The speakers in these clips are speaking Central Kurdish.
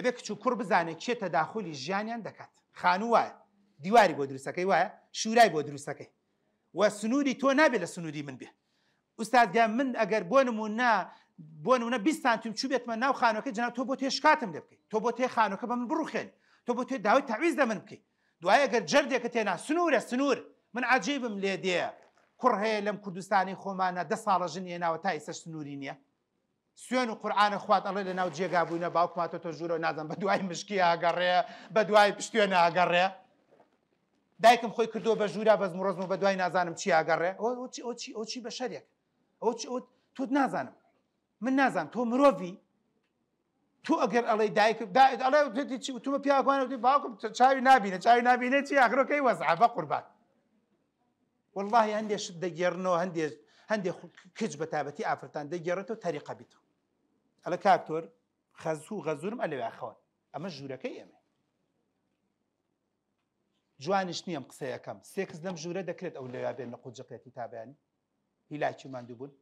دەبێت کچ و کوڕ بزانێت چێتە داخۆلی ژیانیان دەکات خانوو وایە دیواری بۆ دروستەکەی وایە شورای بۆ دروستەکەی و سنووری تۆ نابێت لە سنووری من بێ ئوستادگە من ئەگەر بۆ نمونا بۆ نمونە بیستانتیم چوو بێتمە ناو خانەکە جنا تۆ بۆ تێشکاتم لێ بکەیت تۆ بۆ تێ خانەکە بە من بڕوخێن تۆ بۆ تێ داوای تاویز لە من بکەیت دوایە گەر جردێکە تێنا سنوورە سنوور من عجیبم لێ دێ کوڕ هەیە لەم کوردستانی خۆمانە دە ساڵە ژنیە ناوە تا ئیسەر سنووری نییە سوێن و قورآانە خوات ئەڵێ لە ناو جێگابووینە باوکماتۆ تۆ ژوورە نازم بە دوای مشکی ئاگەڕێ بە دوای پشتێنە ئاگەڕێ دایکم خۆی کردو بە ژوورا بەزم ڕزم و بە دوای نازانم چی ئاگەڕێ ئۆچی بە شەرێک توت نازانم من نازانم تۆ مرۆڤی تو ئەگەر ئەڵێ دایکڵێ تومە پیاوانە باوکم چاوی نبینە چاوی نبینێت چی ئاخرەکەی وەزع بە قوربات واللهی هەندێ شت دەگەێڕنەوە هەندێ هەندێک کچ بە تابەتی ئافرەتان دەگەێڕێتەوە تەریقە بیتەوە ئەلە کاکتۆر خەزوو غەزورم ئەلەواخەوە ئەمە ژوورەکەی ئێمە جوانیش نییەم قسەیەکەم سێکس لەم ژوورە دەکرێت ئەو لەوا بێن لە قوجقێتی تابیانی هیلاکی ماندوو بوون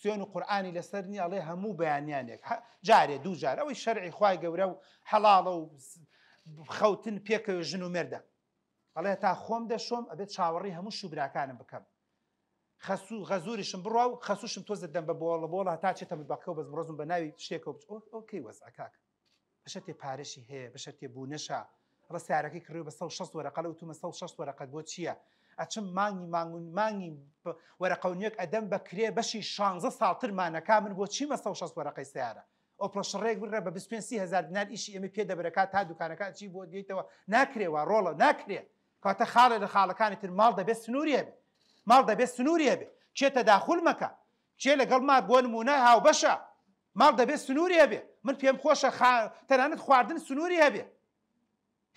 سوێن و قورآانی لەسەر نی ئەڵێ هەموو بەیانیانێک جارێ دوو جار ئەوەی شەرعی خوای گەورە و هەڵاڵە و خەوتن پێکەوە ژن و مێردە ئەڵێ تا خۆم دەشۆم ئەبێت چاوەڕی هەموو شوبراکانم بکەم غەزوریشم بڕوا و خەسوشم تۆزە دەم بە بۆڵە بۆڵە تا چێتە بەکە بەزم ڕزم بە ناوی شتێکە ئۆکەی وەزعکک بەشە تێ پارێکی هەیە بەشە تێ بوو نەشە ڕستارەکەی کڕێ بە 16 وەرەقەلە وتومە 16 وەرەقەت بۆ چییە؟ ئەچم مانگی مانگون مانگی وەرەقەونیەک ئەدەم بەکرێ بەشی 16 ساڵترمانەکە من بۆ چیمە 16 وەرەقەی سیارە. ئۆپۆشڕێک بڕێ بە 25هزار دینار ئیشی ئەمە پێ دەبرەکە تا دوکانەکە چی بۆ دیتەوە ناکرێەوە ڕۆڵە ناکرێ کاتە خاڵە لە خاڵەکانی تر ماڵ دەبێت سنوورێ بێت. ماڵ دەبێت سنووریە بێ چێتە داخول مەکە چێ لەگەڵ ما بۆ نمونە هاو بەشە ماڵ دەبێت سنووریە بێ من پێم خۆشە تەنانەت خواردن سنووری هەبێ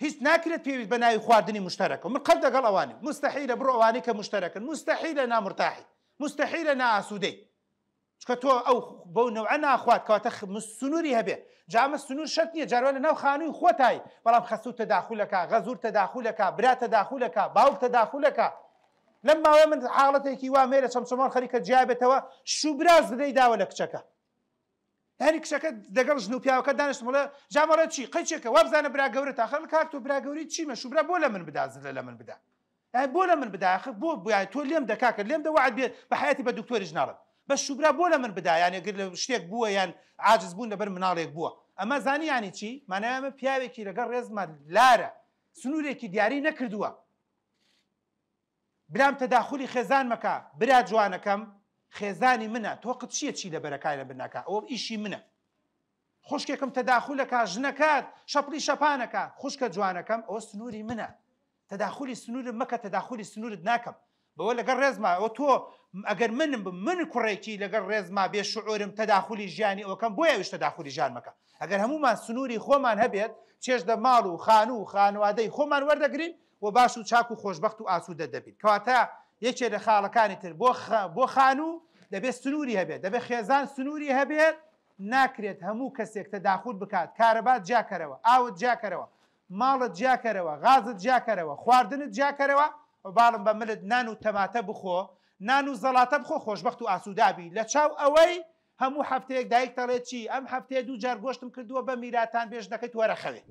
هیچ ناکرێت پێویست بە ناوی خواردنی مشتەکە من قەت دەگەڵ ئەوانی مستەحیلە بڕۆوانی کە مشتەکەن مستەحیلە نامرتاحی مستەحیلە ناسوودەی چکە تۆ ئەو بەو نەوە ناخوات کەواتە سنووری هەبێ جامە سنوور شت نییە جاروان لە ناو خانووی خۆتایی بەڵام خەسووتە داخولەکە غەزور تەداخولەکە براتە داخولەکە باوتە داخولەکە لەم ماوە من حاڵەتێکی وا مێرە چەمسمان خەریکە جیابێتەوە شوبراز بدەی داوە لە کچەکە هەری کچەکە دەگەڵ ژن و پیاوەکە دانیشتمڵە جامەڕە چی قچێکە وابزانە برا گەورە تاخەن کارت و براگەوری چیمە شوبرا بۆ لە من بدازل لە من بدا بۆ لە من بداخ بۆ بۆیان تۆ لێم دەکاکە لێم دەوعات بێت بە حیاتی بە دکتۆریش ناڵم بە شوبرا بۆ لە من بدایان گر لە شتێک بووە یان عاجز بوون لەبەر مناڵێک بووە ئەمە زانیانی چی مانایمە پیاوێکی لەگەڵ ڕێزمان لارە سنوورێکی دیاری نەکردووە بلام تەداخلی خێزان مەکە برا جوانەکەم خێزانی منە تۆ قت چیە چی لە بەرەکانە بناکە ئەو ئیشی منە خوشکێکم تەداخولەکە ژنەکات شەپلی شەپانەکە خوشکە جوانەکەم ئەو سنووری منە تەداخلی سنوورت مەکە تەداخلی سنوورت ناکەم بەوە لەگەر ڕێزما ئەو تۆ ئەگەر منم من کوڕێکی لەگەر ڕێزما بێ شعورم تەداخلی ژیانی ئەوکەم بۆ یاویش تەداخلی ژان مەکە ئەگەر هەمومان سنووری خۆمان هەبێت چێش دە ماڵ و خان و خانوادەی خۆمان وەردەگرین و باش و چاک و خۆشببخت و ئاسوودە دەبیت کەواتە یەکێ لە خاڵەکانی تر بۆ خان و دەبێت سنووری هەبێت دەبێت خێزان سنووری هەبێت ناکرێت هەموو کەسێک تەداخود بکات کارەبات جاکەرەوە ئاوت جاکەرەوە ماڵت جاکەرەوە غازت جاکەرەوە خواردنت جاکەرەوە باڵم بە ملت نان و تەماتە بخۆ نان و زەڵاتە بخۆ خۆشببخت و ئاسوودابی لە چاو ئەوەی هەموو هەفتەیەک دایک دەڵێت چی ئەم هەفتەیە دوو جار گۆشتم کردووە بە میراتان بێژ دەکەیت وەرەخەوێت.